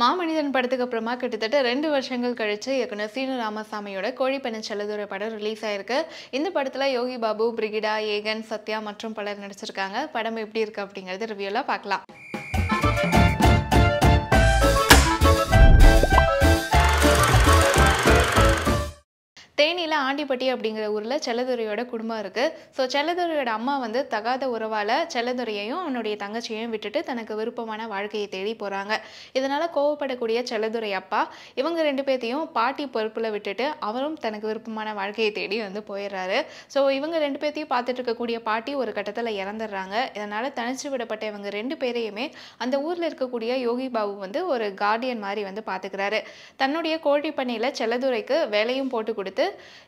மாமனிதன் படத்துக்கு அப்புறமா கிட்டத்தட்ட ரெண்டு வருஷங்கள் கழித்து இயக்குனர் சீனு ராமசாமியோட கோழி பனிச்செலதுரை படம் ரிலீஸ் ஆயிருக்கு இந்த படத்தில் யோகி பாபு பிரிகிடா ஏகன் சத்யா மற்றும் பலர் நடிச்சிருக்காங்க படம் எப்படி இருக்குது அப்படிங்கிறது ரிவியூல பார்க்கலாம் ஆண்டிப்பட்டி அப்படிங்கிற ஊரில் செல்லதுரையோட குடும்பம் இருக்குது ஸோ செல்லதுரையோட அம்மா வந்து தகாத உறவால் செல்லதுரையையும் அவனுடைய தங்கச்சியையும் விட்டுட்டு தனக்கு விருப்பமான வாழ்க்கையை தேடி போகிறாங்க இதனால் கோவப்படக்கூடிய செல்லதுரை அப்பா இவங்க ரெண்டு பேர்த்தையும் பாட்டி பொறுப்பில் விட்டுட்டு அவரும் தனக்கு விருப்பமான வாழ்க்கையை தேடி வந்து போயிடுறாரு ஸோ இவங்க ரெண்டு பேர்த்தையும் பார்த்துட்டு இருக்கக்கூடிய பாட்டி ஒரு கட்டத்தில் இறந்துடுறாங்க இதனால் தனிச்சு விடப்பட்ட இவங்க ரெண்டு பேரையுமே அந்த ஊரில் இருக்கக்கூடிய யோகி பாபு வந்து ஒரு கார்டியன் மாதிரி வந்து பார்த்துக்கிறாரு தன்னுடைய கோழி பண்ணியில் செல்லதுரைக்கு வேலையும் போட்டு கொடுத்து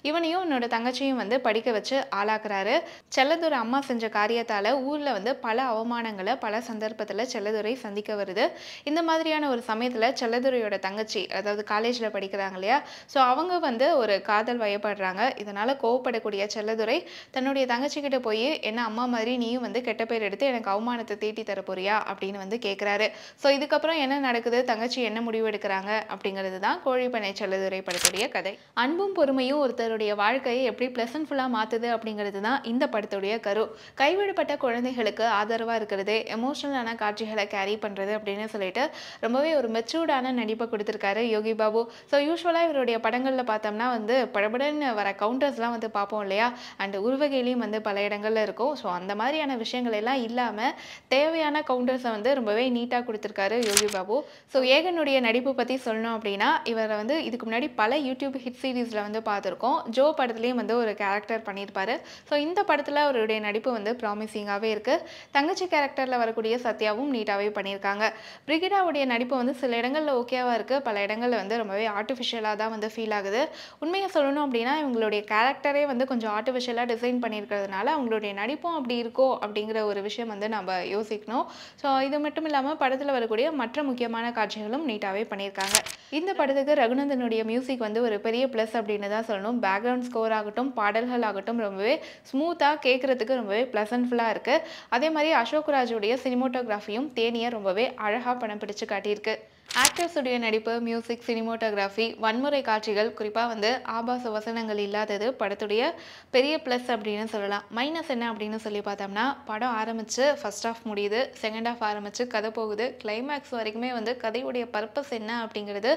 இவனையும் என்னோட தங்கச்சியும் வந்து படிக்க வச்சு ஆளாக்குறாரு செல்லதுரை அம்மா செஞ்ச காரியத்தால் ஊரில் வந்து பல அவமானங்களை பல சந்தர்ப்பத்தில் செல்லதுரை சந்திக்க வருது இந்த மாதிரியான ஒரு சமயத்தில் செல்லதுரையோட தங்கச்சி அதாவது காலேஜில் படிக்கிறாங்க இல்லையா ஸோ அவங்க வந்து ஒரு காதல் வயப்படுறாங்க இதனால் கோவப்படக்கூடிய செல்லதுரை தன்னுடைய தங்கச்சிக்கிட்ட போய் என்ன அம்மா மாதிரி நீயும் வந்து கெட்ட பேர் எடுத்து எனக்கு அவமானத்தை தீட்டி தரப்போறியா அப்படின்னு வந்து கேட்குறாரு ஸோ இதுக்கப்புறம் என்ன நடக்குது தங்கச்சி என்ன முடிவு எடுக்கிறாங்க அப்படிங்கிறது தான் கோழிப்பனை செல்லதுரை படக்கூடிய கதை அன்பும் பொறுமையும் ஒருத்தர் அவங்களுடைய வாழ்க்கையை எப்படி ப்ளசன்ஃபுல்லாக மாற்றுது அப்படிங்கிறது தான் இந்த படத்துடைய கரு கைவிடப்பட்ட குழந்தைகளுக்கு ஆதரவாக இருக்கிறது எமோஷனலான காட்சிகளை கேரி பண்ணுறது அப்படின்னு சொல்லிட்டு ரொம்பவே ஒரு மெச்சூர்டான நடிப்பை கொடுத்துருக்காரு யோகி பாபு ஸோ யூஸ்வலாக இவருடைய படங்களில் பார்த்தோம்னா வந்து படபடன்னு வர கவுண்டர்ஸ்லாம் வந்து பார்ப்போம் இல்லையா அண்ட் உருவகையிலையும் வந்து பல இடங்களில் இருக்கும் ஸோ அந்த மாதிரியான விஷயங்கள் எல்லாம் இல்லாமல் தேவையான கவுண்டர்ஸை வந்து ரொம்பவே நீட்டாக கொடுத்துருக்காரு யோகி பாபு ஸோ ஏகனுடைய நடிப்பு பற்றி சொல்லணும் அப்படின்னா இவரை வந்து இதுக்கு முன்னாடி பல யூடியூப் ஹிட் சீரீஸில் வந்து பார்த்துருக்கோம் ஜோ படத்துலேயும் வந்து ஒரு கேரக்டர் பண்ணியிருப்பார் ஸோ இந்த படத்தில் அவருடைய நடிப்பு வந்து ப்ராமிசிங்காகவே இருக்குது தங்கச்சி கேரக்டரில் வரக்கூடிய சத்யாவும் நீட்டாகவே பண்ணியிருக்காங்க பிரிகிடாவுடைய நடிப்பு வந்து சில இடங்களில் ஓகேவாக இருக்குது பல இடங்களில் வந்து ரொம்பவே ஆர்டிஃபிஷியலாக தான் வந்து ஃபீல் ஆகுது உண்மையை சொல்லணும் அப்படின்னா இவங்களுடைய கேரக்டரே வந்து கொஞ்சம் ஆர்டிஃபிஷியலாக டிசைன் பண்ணியிருக்கிறதுனால அவங்களுடைய நடிப்பும் அப்படி இருக்கோ அப்படிங்கிற ஒரு விஷயம் வந்து நம்ம யோசிக்கணும் ஸோ இது மட்டும் இல்லாமல் படத்தில் வரக்கூடிய மற்ற முக்கியமான காட்சிகளும் நீட்டாகவே பண்ணியிருக்காங்க இந்த படத்துக்கு ரகுநந்தனுடைய மியூசிக் வந்து ஒரு பெரிய ப்ளஸ் அப்படின்னு தான் சொல்லணும் பேக் பேக்ரவுண்ட் ஸ்கோர் ஆகட்டும் பாடல்கள் ஆகட்டும் ரொம்பவே ஸ்மூத்தாக கேட்குறதுக்கு ரொம்பவே ப்ளசன்ஃபுல்லாக இருக்குது அதே மாதிரி அசோக் ராஜுடைய சினிமோட்டோகிராஃபியும் தேனியை ரொம்பவே அழகாக படம் பிடிச்சு காட்டியிருக்கு ஆக்டர்ஸுடைய நடிப்பு மியூசிக் சினிமோட்டோகிராஃபி வன்முறை காட்சிகள் குறிப்பாக வந்து ஆபாச வசனங்கள் இல்லாதது படத்துடைய பெரிய ப்ளஸ் அப்படின்னு சொல்லலாம் மைனஸ் என்ன அப்படின்னு சொல்லி பார்த்தோம்னா படம் ஆரம்பித்து ஃபஸ்ட் ஆஃப் முடியுது செகண்ட் ஆஃப் ஆரம்பித்து கதை போகுது கிளைமேக்ஸ் வரைக்குமே வந்து கதையுடைய பர்பஸ் என்ன அப்படிங்கிறது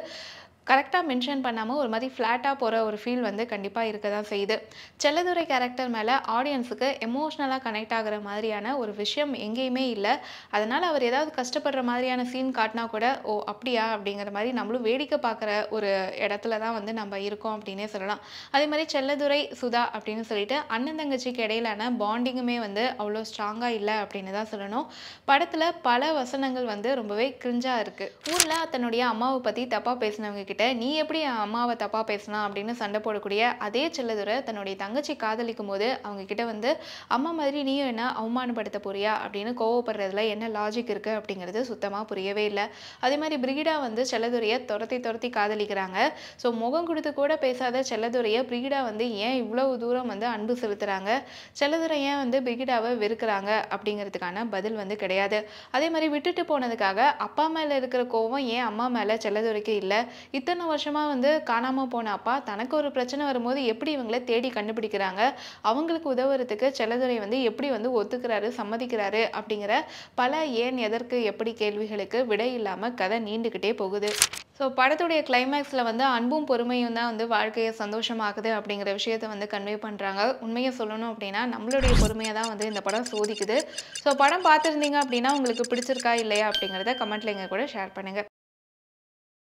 கரெக்டாக மென்ஷன் பண்ணாமல் ஒரு மாதிரி ஃப்ளாட்டாக போகிற ஒரு ஃபீல் வந்து கண்டிப்பாக இருக்க தான் செய்யுது செல்லதுரை கேரக்டர் மேலே ஆடியன்ஸுக்கு எமோஷ்னலாக கனெக்ட் ஆகிற மாதிரியான ஒரு விஷயம் எங்கேயுமே இல்லை அதனால் அவர் ஏதாவது கஷ்டப்படுற மாதிரியான சீன் காட்டினா கூட ஓ அப்படியா அப்படிங்கிற மாதிரி நம்மளும் வேடிக்கை பார்க்குற ஒரு இடத்துல தான் வந்து நம்ம இருக்கோம் அப்படின்னே சொல்லலாம் அதே மாதிரி செல்லதுரை சுதா அப்படின்னு சொல்லிட்டு அண்ணன் தங்கச்சிக்கு இடையிலான பாண்டிங்குமே வந்து அவ்வளோ ஸ்ட்ராங்காக இல்லை அப்படின்னு தான் சொல்லணும் படத்தில் பல வசனங்கள் வந்து ரொம்பவே கிரிஞ்சாக இருக்குது ஊரில் தன்னுடைய அம்மாவை பற்றி தப்பாக பேசினவங்க கிட்ட கிட்ட நீ எப்படி என் அம்மாவை தப்பாக பேசினா அப்படின்னு சண்டை போடக்கூடிய அதே செல்லதுரை தன்னுடைய தங்கச்சி காதலிக்கும் போது அவங்க கிட்ட வந்து அம்மா மாதிரி நீயும் என்ன அவமானப்படுத்த போறியா அப்படின்னு கோவப்படுறதுல என்ன லாஜிக் இருக்குது அப்படிங்கிறது சுத்தமாக புரியவே இல்லை அதே மாதிரி பிரிகிடா வந்து செல்லதுரையை துரத்தி துரத்தி காதலிக்கிறாங்க ஸோ முகம் கொடுத்து கூட பேசாத செல்லதுரையை பிரிகிடா வந்து ஏன் இவ்வளவு தூரம் வந்து அன்பு செலுத்துகிறாங்க செல்லதுரை ஏன் வந்து பிரிகிடாவை வெறுக்கிறாங்க அப்படிங்கிறதுக்கான பதில் வந்து கிடையாது அதே மாதிரி விட்டுட்டு போனதுக்காக அப்பா மேலே இருக்கிற கோவம் ஏன் அம்மா மேலே செல்லதுரைக்கு இல்லை இத்தனை வருஷமாக வந்து காணாமல் போன அப்பா தனக்கு ஒரு பிரச்சனை வரும்போது எப்படி இவங்களை தேடி கண்டுபிடிக்கிறாங்க அவங்களுக்கு உதவுறதுக்கு செல்லதுரை வந்து எப்படி வந்து ஒத்துக்கிறாரு சம்மதிக்கிறாரு அப்படிங்கிற பல ஏன் எதற்கு எப்படி கேள்விகளுக்கு விடை இல்லாமல் கதை நீண்டுக்கிட்டே போகுது ஸோ படத்துடைய கிளைமேக்ஸில் வந்து அன்பும் பொறுமையும் தான் வந்து வாழ்க்கையை சந்தோஷமாகுது அப்படிங்கிற விஷயத்த வந்து கன்வே பண்ணுறாங்க உண்மையை சொல்லணும் அப்படின்னா நம்மளுடைய பொறுமையை தான் வந்து இந்த படம் சோதிக்குது ஸோ படம் பார்த்துருந்தீங்க அப்படின்னா உங்களுக்கு பிடிச்சிருக்கா இல்லையா அப்படிங்கிறத கமெண்ட்ல எங்கள் கூட ஷேர் பண்ணுங்கள்